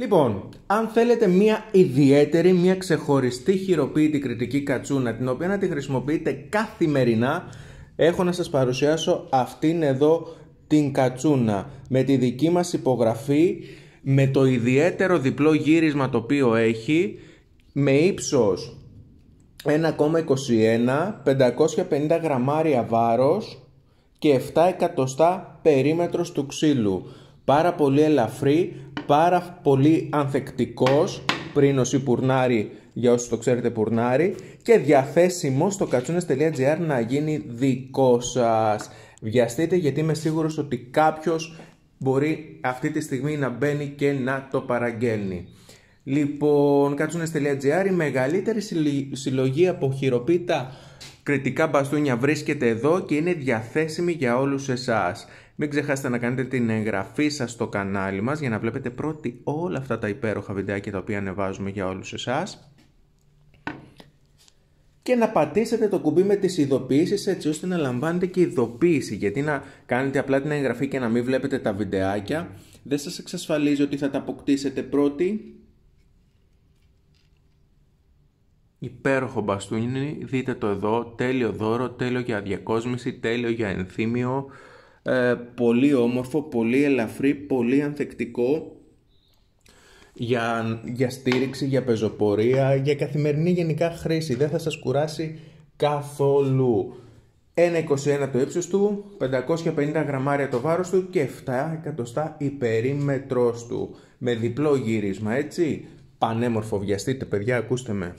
Λοιπόν, αν θέλετε μια ιδιαίτερη, μια ξεχωριστή χειροποίητη κριτική κατσούνα, την οποία να τη χρησιμοποιείτε καθημερινά, έχω να σας παρουσιάσω αυτήν εδώ την κατσούνα με τη δική μας υπογραφή, με το ιδιαίτερο διπλό γύρισμα το οποίο έχει, με ύψος 1,21, 550 γραμμάρια βάρος και 7 εκατοστά περίμετρος του ξύλου. Πάρα πολύ ελαφρύ, πάρα πολύ ανθεκτικός πριν ο πουρνάρι για όσους το ξέρετε πουρνάρι και διαθέσιμο στο κατσούνες.gr να γίνει δικό σας. Βιαστείτε γιατί είμαι σίγουρος ότι κάποιος μπορεί αυτή τη στιγμή να μπαίνει και να το παραγγέλνει. Λοιπόν, κατσούνες.gr η μεγαλύτερη συλλογή από χειροποίητα κριτικά μπαστούνια βρίσκεται εδώ και είναι διαθέσιμη για όλους εσάς. Μην ξεχάσετε να κάνετε την εγγραφή σας στο κανάλι μας για να βλέπετε πρώτοι όλα αυτά τα υπέροχα βιντεάκια τα οποία ανεβάζουμε για όλους εσάς. Και να πατήσετε το κουμπί με τις ειδοποιήσεις έτσι ώστε να λαμβάνετε και ειδοποίηση γιατί να κάνετε απλά την εγγραφή και να μην βλέπετε τα βιντεάκια δεν σας εξασφαλίζει ότι θα τα αποκτήσετε πρώτοι Υπέροχο μπαστούνι, δείτε το εδώ, τέλειο δώρο, τέλειο για διακόσμηση, τέλειο για ενθύμιο, ε, πολύ όμορφο, πολύ ελαφρύ, πολύ ανθεκτικό για, για στήριξη, για πεζοπορία, για καθημερινή γενικά χρήση, δεν θα σας κουράσει καθόλου. 1,21 το ύψος του, 550 γραμμάρια το βάρος του και 7 εκατοστά η του. Με διπλό γύρισμα, έτσι. Πανέμορφο, βιαστείτε παιδιά, ακούστε με.